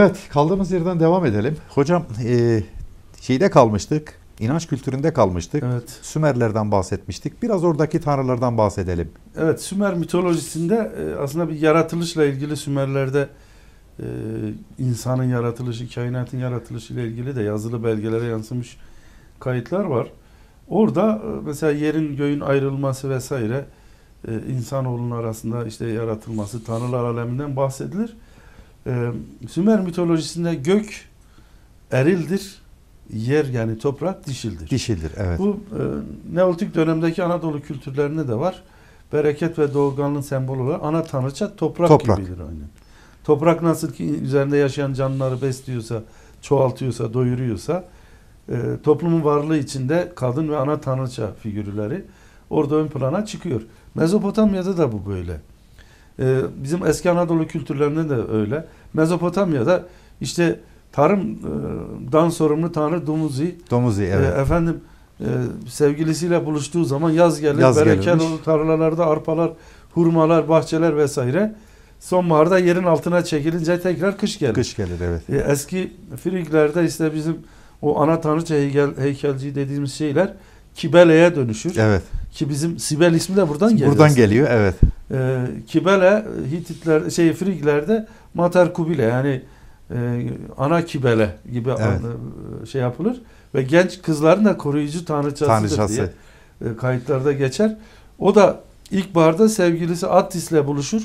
Evet, kaldığımız yerden devam edelim. Hocam, e, şeyde kalmıştık, inanç kültüründe kalmıştık. Evet. Sümerlerden bahsetmiştik. Biraz oradaki tanrılardan bahsedelim. Evet, Sümer mitolojisinde e, aslında bir yaratılışla ilgili Sümerlerde e, insanın yaratılışı, kainatın yaratılışı ile ilgili de yazılı belgelere yansımış kayıtlar var. Orada e, mesela yerin göğün ayrılması vesaire e, insanoğlunun arasında işte yaratılması, tanrılar aleminden bahsedilir e, Sümer mitolojisinde gök erildir, yer yani toprak dişildir. Dişildir evet. Bu e, Neolitik dönemdeki Anadolu kültürlerinde de var. Bereket ve doğurganlığın sembolü olarak ana tanrıça toprak, toprak. gibidir aynen. Toprak nasıl ki üzerinde yaşayan canlıları besliyorsa, çoğaltıyorsa, doyuruyorsa e, toplumun varlığı içinde kadın ve ana tanrıça figürleri orada ön plana çıkıyor. Mezopotamya'da da bu böyle. Ee, bizim eski Anadolu kültürlerinde de öyle. Mezopotamya'da işte tarımdan e, sorumlu Tanrı Domuzi. Domuzi evet. E, efendim e, sevgilisiyle buluştuğu zaman yaz gelir. Yaz bereket olur. Tarlalarda arpalar, hurmalar, bahçeler vesaire. Sonbaharda yerin altına çekilince tekrar kış gelir. Kış gelir evet. eski Friglerde işte bizim o ana tanrıça heykel, heykelci dediğimiz şeyler Kibele'ye dönüşür. Evet. Ki bizim Sibel ismi de buradan geliyor. Buradan geliyor evet. Ee, e, Kibele Hititler şey Friglerde Matar Kubile yani e, ana Kibele gibi evet. an, e, şey yapılır ve genç kızların da koruyucu tanrıçasıdır Tanrıçası. diye e, kayıtlarda geçer. O da ilk barda sevgilisi Attis'le buluşur.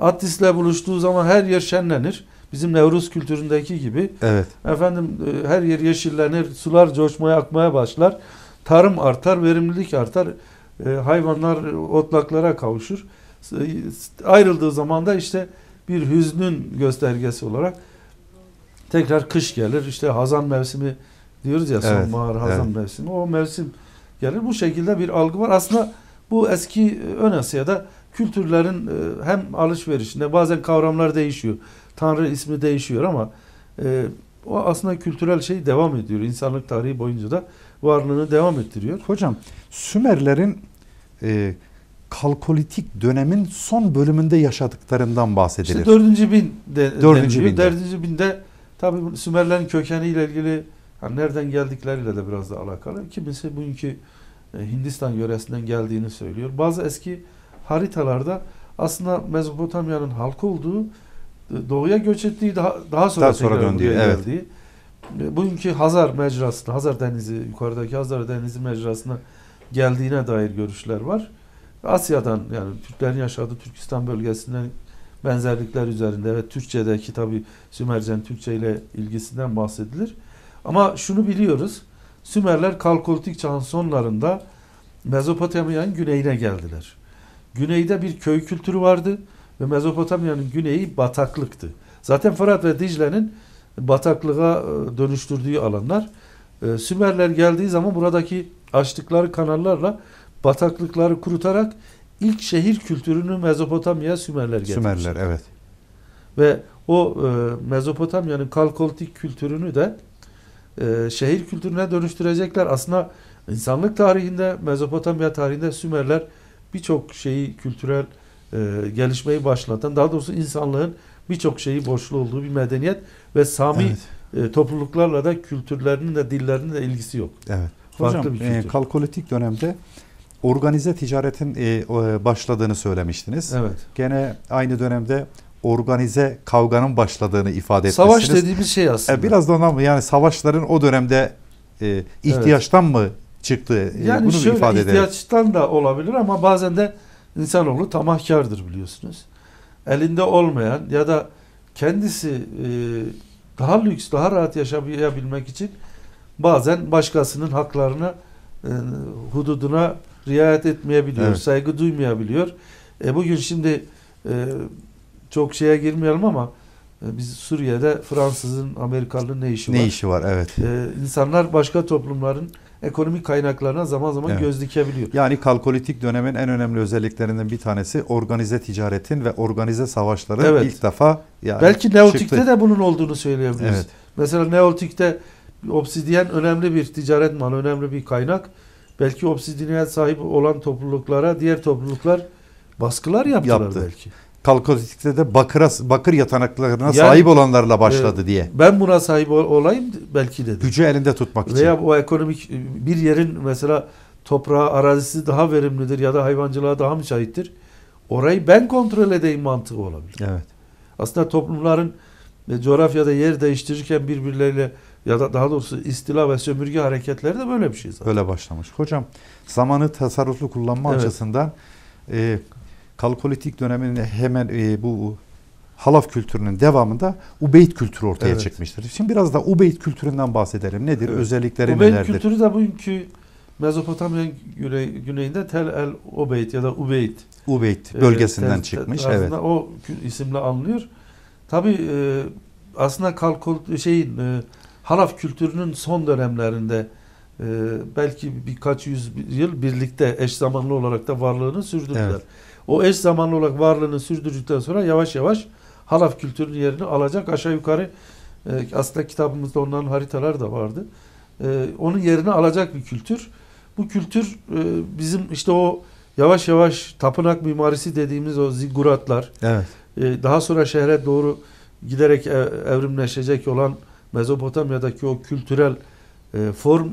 Attis'le buluştuğu zaman her yer şenlenir. Bizim Nevruz kültüründeki gibi. Evet. Efendim e, her yer yeşillenir, sular coşmaya akmaya başlar. Tarım artar, verimlilik artar. E, hayvanlar otlaklara kavuşur. Ayrıldığı zaman da işte bir hüznün göstergesi olarak tekrar kış gelir. İşte hazan mevsimi diyoruz ya evet, sonbahar hazan evet. mevsimi. O mevsim gelir. Bu şekilde bir algı var. Aslında bu eski e, Ön Asya'da kültürlerin e, hem alışverişinde bazen kavramlar değişiyor. Tanrı ismi değişiyor ama o aslında kültürel şey devam ediyor. İnsanlık tarihi boyunca da varlığını devam ettiriyor. Hocam Sümerlerin e, kalkolitik dönemin son bölümünde yaşadıklarından bahsedilir. İşte 4. bin de, 4. bin. Binde. 4. binde tabi Sümerlerin kökeniyle ilgili yani nereden geldikleriyle de biraz da alakalı. Kimisi bugünkü e, Hindistan yöresinden geldiğini söylüyor. Bazı eski haritalarda aslında Mezopotamya'nın halkı olduğu e, doğuya göç ettiği daha, daha sonra, daha sonra döndüğü, evet. geldiği. E, bugünkü Hazar mecrasına, Hazar Denizi, yukarıdaki Hazar Denizi mecrasına geldiğine dair görüşler var. Asya'dan yani Türklerin yaşadığı Türkistan bölgesinden benzerlikler üzerinde ve Türkçedeki tabi Sümercen Türkçe ile ilgisinden bahsedilir. Ama şunu biliyoruz. Sümerler Kalkolitik çağın sonlarında Mezopotamya'nın güneyine geldiler. Güneyde bir köy kültürü vardı ve Mezopotamya'nın güneyi bataklıktı. Zaten Fırat ve Dicle'nin bataklığa e, dönüştürdüğü alanlar. E, Sümerler geldiği zaman buradaki açtıkları kanallarla bataklıkları kurutarak ilk şehir kültürünü Mezopotamya Sümerler getirmişler. Sümerler evet. Ve o e, Mezopotamya'nın kalkoltik kültürünü de e, şehir kültürüne dönüştürecekler. Aslında insanlık tarihinde, Mezopotamya tarihinde Sümerler birçok şeyi kültürel e, gelişmeyi başlatan, daha doğrusu insanlığın birçok şeyi borçlu olduğu bir medeniyet ve Sami evet. e, topluluklarla da kültürlerinin de dillerinin de ilgisi yok. Evet. Hocam, farklı bir E, kalkolitik dönemde organize ticaretin e, başladığını söylemiştiniz. Evet. Gene aynı dönemde organize kavganın başladığını ifade etmişsiniz. Savaş dediğimiz şey aslında. E, biraz da ondan yani savaşların o dönemde e, ihtiyaçtan evet. mı çıktı? E, yani Bunu şöyle ifade ihtiyaçtan da olabilir ama bazen de insanoğlu tamahkardır biliyorsunuz. Elinde olmayan ya da kendisi e, daha lüks, daha rahat yaşayabilmek için bazen başkasının haklarını e, hududuna riayet etmeyebiliyor, evet. saygı duymayabiliyor. E bugün şimdi e, çok şeye girmeyelim ama e, biz Suriye'de Fransızın, Amerikalı'nın ne işi ne var? Ne işi var evet. E, insanlar başka toplumların ekonomik kaynaklarına zaman zaman evet. göz dikebiliyor. Yani kalkolitik dönemin en önemli özelliklerinden bir tanesi organize ticaretin ve organize savaşların evet. ilk defa yani Belki Neolitik'te çıktı. de bunun olduğunu söyleyebiliriz. Evet. Mesela Neolitik'te obsidyen önemli bir ticaret malı, önemli bir kaynak. Belki obsidiyene sahip olan topluluklara diğer topluluklar baskılar yaptılar Yaptı. belki. Kalkozitik'te de bakıra, bakır yatanaklarına yani, sahip olanlarla e, başladı e, diye. Ben buna sahip olayım belki dedi. Gücü elinde tutmak Veya için. Veya o ekonomik e, bir yerin mesela toprağı, arazisi daha verimlidir ya da hayvancılığa daha müsaittir. Orayı ben kontrol edeyim mantığı olabilir. Evet. Aslında toplumların e, coğrafyada yer değiştirirken birbirleriyle ya da daha doğrusu istila ve sömürge hareketleri de böyle bir şey zaten. Öyle başlamış. Hocam zamanı tasarruflu kullanma evet. açısından e, kalkolitik döneminin hemen e, bu halaf kültürünün devamında Ubeyt kültürü ortaya evet. çıkmıştır. Şimdi biraz da Ubeyt kültüründen bahsedelim. Nedir? Evet. Özellikleri Ubeyt nelerdir? Ubeyt kültürü de bugünkü Mezopotamya güney, güneyinde Tel El Ubeyt ya da Ubeyt. Ubeyt e, bölgesinden e, çıkmış. Evet. O isimle anılıyor. Tabi e, aslında kalkol şeyin e, haraf kültürünün son dönemlerinde e, belki birkaç yüz yıl birlikte eş zamanlı olarak da varlığını sürdürdüler. Evet. O eş zamanlı olarak varlığını sürdürdükten sonra yavaş yavaş haraf kültürünün yerini alacak. Aşağı yukarı e, aslında kitabımızda onların haritalar da vardı. E, onun yerini alacak bir kültür. Bu kültür e, bizim işte o yavaş yavaş tapınak mimarisi dediğimiz o ziguratlar. Evet. E, daha sonra şehre doğru giderek e, evrimleşecek olan Mezopotamya'daki o kültürel e, form e,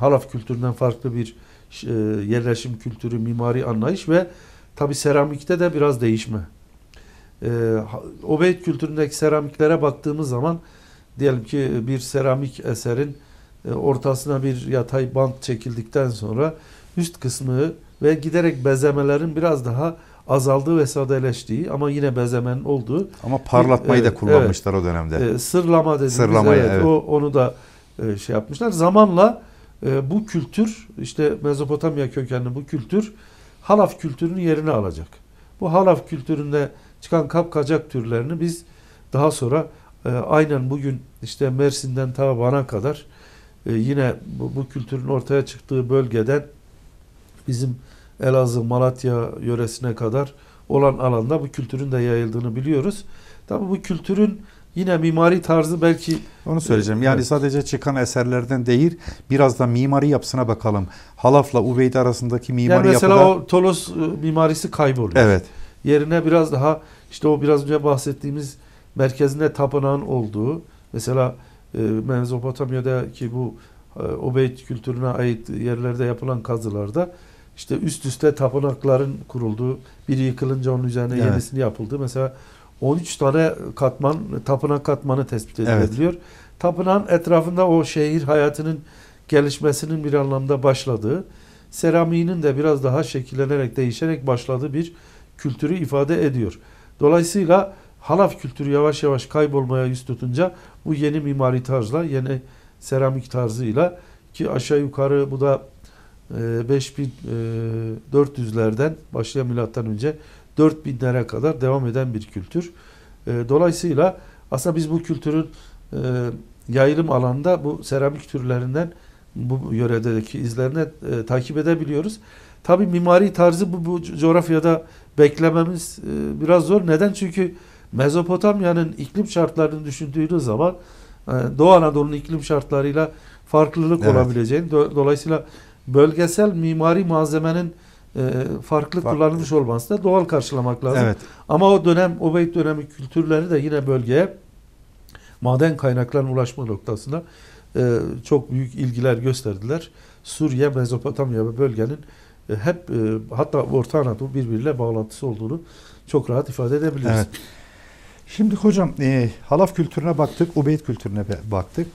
Halaf kültüründen farklı bir e, yerleşim kültürü, mimari anlayış ve tabi seramikte de biraz değişme. E, Obeyd kültüründeki seramiklere baktığımız zaman diyelim ki bir seramik eserin e, ortasına bir yatay bant çekildikten sonra üst kısmı ve giderek bezemelerin biraz daha azaldığı ve sadeleştiği ama yine bezemenin olduğu. Ama parlatmayı e, da kullanmışlar evet, o dönemde. E, sırlama dediğimiz Sırlamayı, evet, evet. O, onu da e, şey yapmışlar. Zamanla e, bu kültür işte Mezopotamya kökenli bu kültür halaf kültürünün yerini alacak. Bu halaf kültüründe çıkan kapkacak türlerini biz daha sonra e, aynen bugün işte Mersin'den ta Van'a kadar e, yine bu, bu kültürün ortaya çıktığı bölgeden bizim Elazığ, Malatya yöresine kadar olan alanda bu kültürün de yayıldığını biliyoruz. Tabii bu kültürün yine mimari tarzı belki onu söyleyeceğim. Yani evet. sadece çıkan eserlerden değil, biraz da mimari yapısına bakalım. Halaf'la Ubeyde arasındaki mimari yani mesela yapıda mesela o Tolos e, mimarisi kayboluyor. Evet. Yerine biraz daha işte o biraz önce bahsettiğimiz merkezinde tapınağın olduğu mesela e, Mezopotamya'daki bu e, Ubeyd kültürüne ait yerlerde yapılan kazılarda işte üst üste tapınakların kurulduğu, biri yıkılınca onun üzerine evet. yenisini yapıldı. Mesela 13 tane katman, tapınak katmanı tespit ediliyor. Evet. Tapınağın etrafında o şehir hayatının gelişmesinin bir anlamda başladığı, seramiğinin de biraz daha şekillenerek, değişerek başladığı bir kültürü ifade ediyor. Dolayısıyla Halaf kültürü yavaş yavaş kaybolmaya yüz tutunca bu yeni mimari tarzla, yeni seramik tarzıyla ki aşağı yukarı bu da 5400'lerden ee, e, başlayan milattan önce 4000'lere kadar devam eden bir kültür. Ee, dolayısıyla aslında biz bu kültürün e, yayılım alanında bu seramik türlerinden bu yöredeki izlerini e, takip edebiliyoruz. Tabii mimari tarzı bu, bu coğrafyada beklememiz biraz zor. Neden? Çünkü Mezopotamya'nın iklim şartlarını düşündüğünüz zaman Doğu Anadolu'nun iklim şartlarıyla farklılık evet. olabileceğini do dolayısıyla bölgesel mimari malzemenin e, farklı Fark. kullanılmış olması da doğal karşılamak lazım. Evet. Ama o dönem, Obeyd dönemi kültürleri de yine bölgeye maden kaynaklarına ulaşma noktasında e, çok büyük ilgiler gösterdiler. Suriye, Mezopotamya ve bölgenin e, hep e, hatta Orta Anadolu birbiriyle bağlantısı olduğunu çok rahat ifade edebiliriz. Evet. Şimdi hocam e, halaf kültürüne baktık, Ubeyd kültürüne baktık.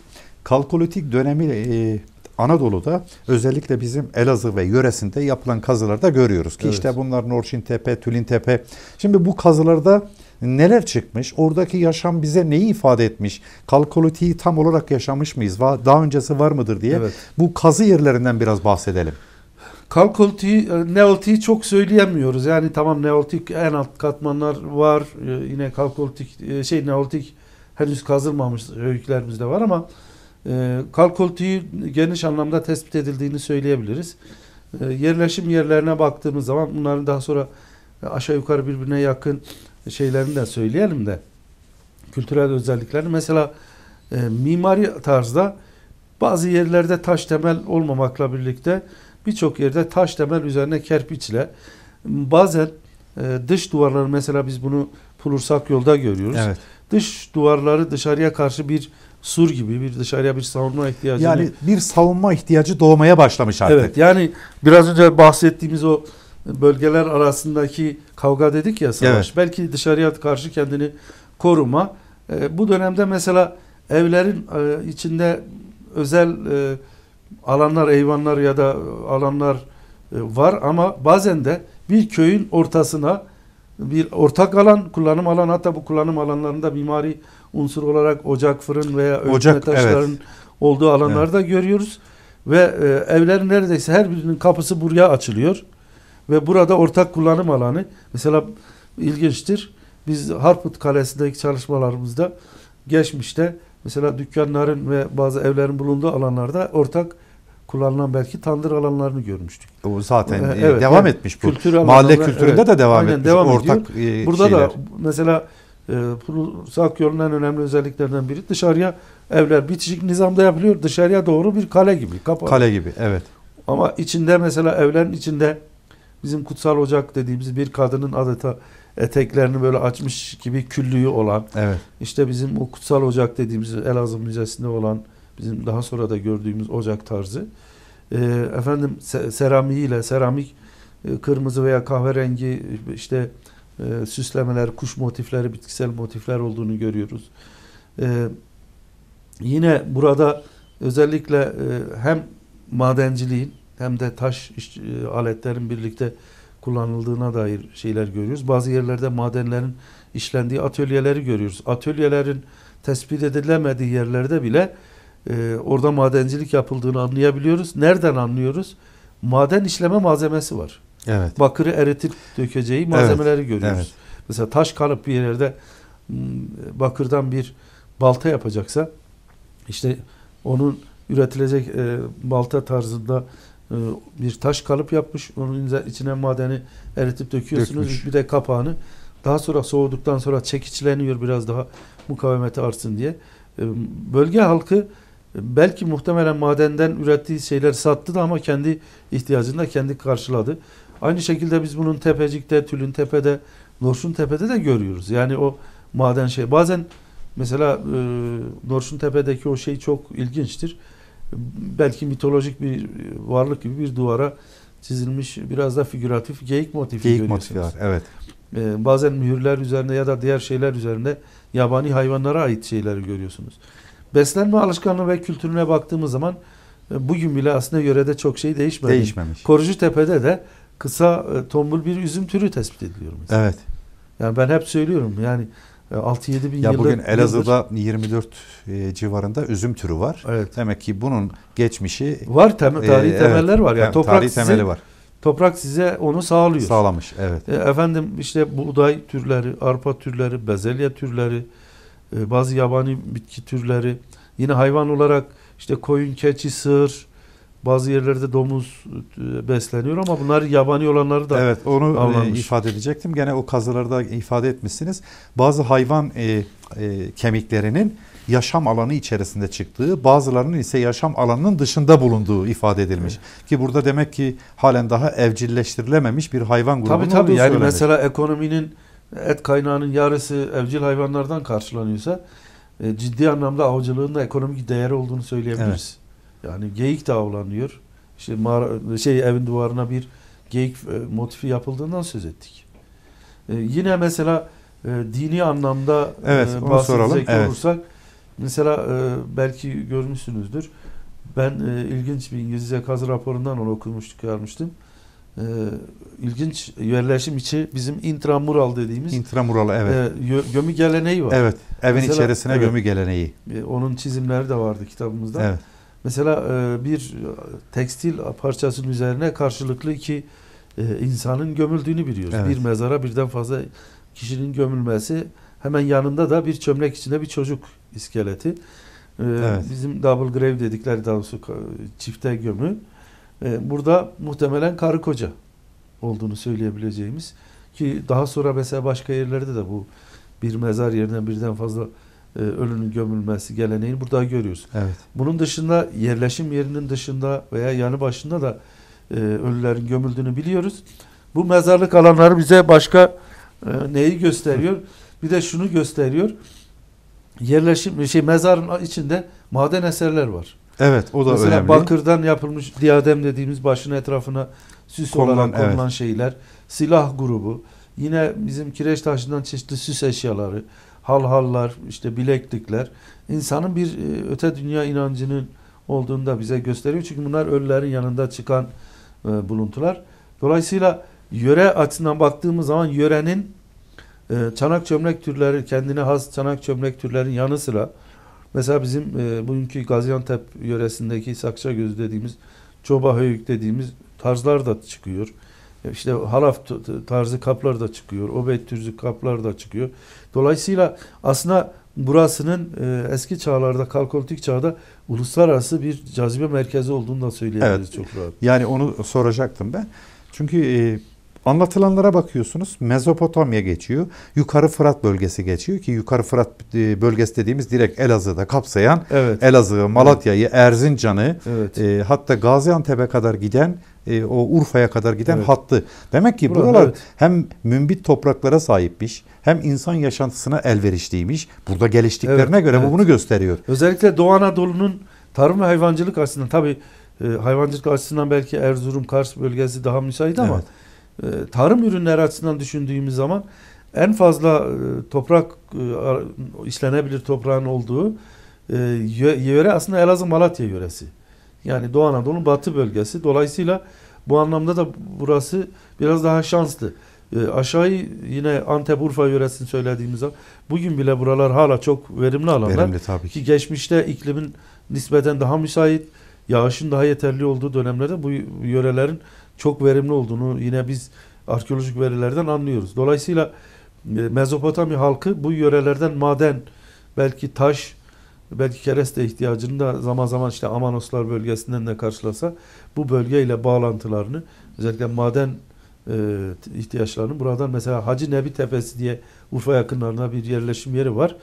Kalkolitik dönemiyle e, Anadolu'da özellikle bizim Elazığ ve yöresinde yapılan kazılarda görüyoruz ki evet. işte bunlar Norçin Tepe, Tülin Tepe. Şimdi bu kazılarda neler çıkmış? Oradaki yaşam bize neyi ifade etmiş? Kalkolitiyi tam olarak yaşamış mıyız? Daha öncesi var mıdır diye evet. bu kazı yerlerinden biraz bahsedelim. Kalkolitiyi, e, neolitiyi çok söyleyemiyoruz. Yani tamam neolitik en alt katmanlar var. E, yine kalkolitik e, şey neolitik henüz kazılmamış de var ama e, ee, kalkoltiği geniş anlamda tespit edildiğini söyleyebiliriz. E, yerleşim yerlerine baktığımız zaman bunların daha sonra aşağı yukarı birbirine yakın şeylerini de söyleyelim de kültürel özelliklerini. Mesela e, mimari tarzda bazı yerlerde taş temel olmamakla birlikte birçok yerde taş temel üzerine kerpiçle bazen e, dış duvarları mesela biz bunu Pulursak yolda görüyoruz. Evet. Dış duvarları dışarıya karşı bir sur gibi bir dışarıya bir savunma ihtiyacı yani bir savunma ihtiyacı doğmaya başlamış artık. Evet yani biraz önce bahsettiğimiz o bölgeler arasındaki kavga dedik ya savaş. Evet. Belki dışarıya karşı kendini koruma. E, bu dönemde mesela evlerin e, içinde özel e, alanlar, eyvanlar ya da alanlar e, var ama bazen de bir köyün ortasına bir ortak alan, kullanım alan hatta bu kullanım alanlarında mimari unsur olarak ocak, fırın veya ocak, taşların evet. olduğu alanlarda evet. görüyoruz. Ve e, evlerin neredeyse her birinin kapısı buraya açılıyor. Ve burada ortak kullanım alanı. Mesela ilginçtir. Biz Harput Kalesi'ndeki çalışmalarımızda geçmişte mesela dükkanların ve bazı evlerin bulunduğu alanlarda ortak kullanılan belki tandır alanlarını görmüştük. O zaten e, e, evet, devam yani, etmiş bu. Kültür Mahalle kültüründe evet, de devam aynen, etmiş. Devam ortak ediyor. E, burada şeyler. da mesela Prusak ee, yolunun önemli özelliklerden biri dışarıya evler bitişik nizamda yapılıyor. Dışarıya doğru bir kale gibi. Kapalı. Kale gibi evet. Ama içinde mesela evlerin içinde bizim kutsal ocak dediğimiz bir kadının adeta eteklerini böyle açmış gibi küllüğü olan evet. işte bizim o kutsal ocak dediğimiz Elazığ Müzesi'nde olan bizim daha sonra da gördüğümüz ocak tarzı ee, e, efendim seramiğiyle seramik kırmızı veya kahverengi işte e, süslemeler, kuş motifleri, bitkisel motifler olduğunu görüyoruz. E, yine burada özellikle e, hem madenciliğin hem de taş e, aletlerin birlikte kullanıldığına dair şeyler görüyoruz. Bazı yerlerde madenlerin işlendiği atölyeleri görüyoruz. Atölyelerin tespit edilemediği yerlerde bile e, orada madencilik yapıldığını anlayabiliyoruz. Nereden anlıyoruz? Maden işleme malzemesi var. Evet. Bakırı eritip dökeceği malzemeleri evet. görüyoruz. Evet. Mesela taş kalıp bir yerde hmm, bakırdan bir balta yapacaksa işte onun üretilecek e, balta tarzında e, bir taş kalıp yapmış. Onun içine madeni eritip döküyorsunuz. Dökmüş. Bir de kapağını. Daha sonra soğuduktan sonra çekiçleniyor biraz daha mukavemeti artsın diye. E, bölge halkı e, belki muhtemelen madenden ürettiği şeyler sattı da ama kendi ihtiyacını da kendi karşıladı. Aynı şekilde biz bunun Tepecik'te, Tülün Tepe'de, Norsun Tepe'de de görüyoruz. Yani o maden şey. Bazen mesela e, Norsun Tepe'deki o şey çok ilginçtir. Belki mitolojik bir varlık gibi bir duvara çizilmiş biraz da figüratif geyik motifi geyik görüyorsunuz. Geyik motifi var, evet. E, bazen mühürler üzerinde ya da diğer şeyler üzerinde yabani hayvanlara ait şeyleri görüyorsunuz. Beslenme alışkanlığı ve kültürüne baktığımız zaman e, bugün bile aslında yörede çok şey değişmedi. Değişmemiş. Korucu Tepe'de de kısa e, tombul bir üzüm türü tespit ediliyor mesela. Evet. Yani ben hep söylüyorum yani 6-7 e, bin ya yıllık. Bugün Elazığ'da yıldır. 24 e, civarında üzüm türü var. Evet. Demek ki bunun geçmişi var tem tarihi e, temeller evet. var. Yani, toprak tarihi size, var. Toprak size onu sağlıyor. Sağlamış evet. E, efendim işte buğday türleri, arpa türleri, bezelye türleri, e, bazı yabani bitki türleri. Yine hayvan olarak işte koyun, keçi, sığır, bazı yerlerde domuz e, besleniyor ama bunlar yabani olanları da Evet onu e, avlanmış. ifade edecektim. Gene o kazılarda ifade etmişsiniz. Bazı hayvan e, e, kemiklerinin yaşam alanı içerisinde çıktığı, bazılarının ise yaşam alanının dışında bulunduğu ifade edilmiş. Evet. Ki burada demek ki halen daha evcilleştirilememiş bir hayvan grubu tabii, tabii. yani söylemiş. mesela ekonominin et kaynağının yarısı evcil hayvanlardan karşılanıyorsa e, ciddi anlamda avcılığın da ekonomik değeri olduğunu söyleyebiliriz. Evet. Yani geyik de avlanıyor. İşte mağara, şey evin duvarına bir geyik e, motifi yapıldığından söz ettik. E, yine mesela e, dini anlamda e, evet, e, bahsedecek evet. olursak mesela e, belki görmüşsünüzdür. Ben e, ilginç bir İngilizce kazı raporundan onu okumuştuk, görmüştüm. E, ilginç yerleşim içi bizim intramural dediğimiz intramural evet. E, gö gömü geleneği var. Evet. Evin mesela, içerisine evet, gömü geleneği. E, onun çizimleri de vardı kitabımızda. Evet. Mesela e, bir e, tekstil parçasının üzerine karşılıklı iki e, insanın gömüldüğünü biliyoruz. Evet. Bir mezara birden fazla kişinin gömülmesi hemen yanında da bir çömlek içinde bir çocuk iskeleti. Evet. Bizim double grave dedikleri daha doğrusu çifte gömü. Burada muhtemelen karı koca olduğunu söyleyebileceğimiz ki daha sonra mesela başka yerlerde de bu bir mezar yerinden birden fazla e, ölünün gömülmesi geleneğini burada görüyoruz. Evet. Bunun dışında yerleşim yerinin dışında veya yanı başında da e, ölülerin gömüldüğünü biliyoruz. Bu mezarlık alanları bize başka e, neyi gösteriyor? Bir de şunu gösteriyor. Yerleşim şey mezarın içinde maden eserler var. Evet, o da Mesela önemli. Mesela bakırdan yapılmış diadem dediğimiz başın etrafına süs konulan, olarak konulan evet. şeyler, silah grubu, yine bizim kireç taşından çeşitli süs eşyaları, halhallar, işte bileklikler insanın bir e, öte dünya inancının olduğunu da bize gösteriyor. Çünkü bunlar ölülerin yanında çıkan e, buluntular. Dolayısıyla yöre açısından baktığımız zaman yörenin e, çanak çömlek türleri, kendine has çanak çömlek türlerin yanı sıra mesela bizim e, bugünkü Gaziantep yöresindeki sakça gözü dediğimiz çoba höyük dediğimiz tarzlar da çıkıyor. E, işte halaf tarzı kaplar da çıkıyor. Obet türzü kaplar da çıkıyor. Dolayısıyla aslında burasının e, eski çağlarda kalkolitik çağda uluslararası bir cazibe merkezi olduğunu da söyleyebiliriz evet. çok rahat. Yani onu soracaktım ben. Çünkü e, Anlatılanlara bakıyorsunuz Mezopotamya geçiyor. Yukarı Fırat bölgesi geçiyor ki yukarı Fırat e, bölgesi dediğimiz direkt Elazığ'ı da kapsayan evet. Elazığ, Malatya'yı, evet. Erzincan'ı evet. e, hatta Gaziantep'e kadar giden e, o Urfa'ya kadar giden evet. hattı. Demek ki Burada, buralar evet. hem mümbit topraklara sahipmiş hem insan yaşantısına elverişliymiş. Burada geliştiklerine evet, göre evet. bu bunu gösteriyor. Özellikle Doğu Anadolu'nun tarım ve hayvancılık açısından tabi e, hayvancılık açısından belki Erzurum, Kars bölgesi daha müsait ama evet. e, tarım ürünleri açısından düşündüğümüz zaman en fazla e, toprak e, işlenebilir toprağın olduğu e, yöre aslında Elazığ Malatya yöresi. Yani Doğu Anadolu'nun batı bölgesi. Dolayısıyla bu anlamda da burası biraz daha şanslı. E, aşağıyı yine Antep Urfa yöresini söylediğimiz zaman bugün bile buralar hala çok verimli alanlar. Verimli tabii ki. ki geçmişte iklimin nispeten daha müsait, yağışın daha yeterli olduğu dönemlerde bu yörelerin çok verimli olduğunu yine biz arkeolojik verilerden anlıyoruz. Dolayısıyla e, Mezopotamya halkı bu yörelerden maden, belki taş, belki kereste ihtiyacını da zaman zaman işte Amanoslar bölgesinden de karşılasa bu bölgeyle bağlantılarını özellikle maden e, ihtiyaçlarını buradan mesela Hacı Nebi Tepesi diye Urfa yakınlarında bir yerleşim yeri var.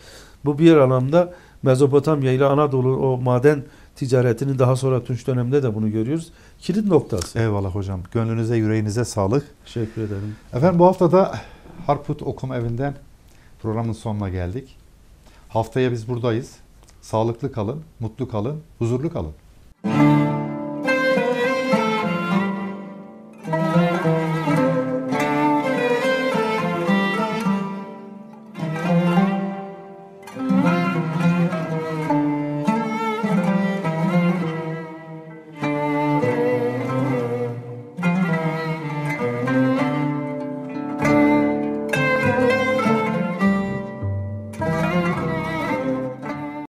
Bu bir anlamda Mezopotamya ile Anadolu o maden ticaretini daha sonra Tunç döneminde de bunu görüyoruz. Kilit noktası. Eyvallah hocam. Gönlünüze, yüreğinize sağlık. Teşekkür ederim. Efendim bu hafta da Harput Okum Evi'nden programın sonuna geldik. Haftaya biz buradayız. Sağlıklı kalın, mutlu kalın, huzurlu kalın. Müzik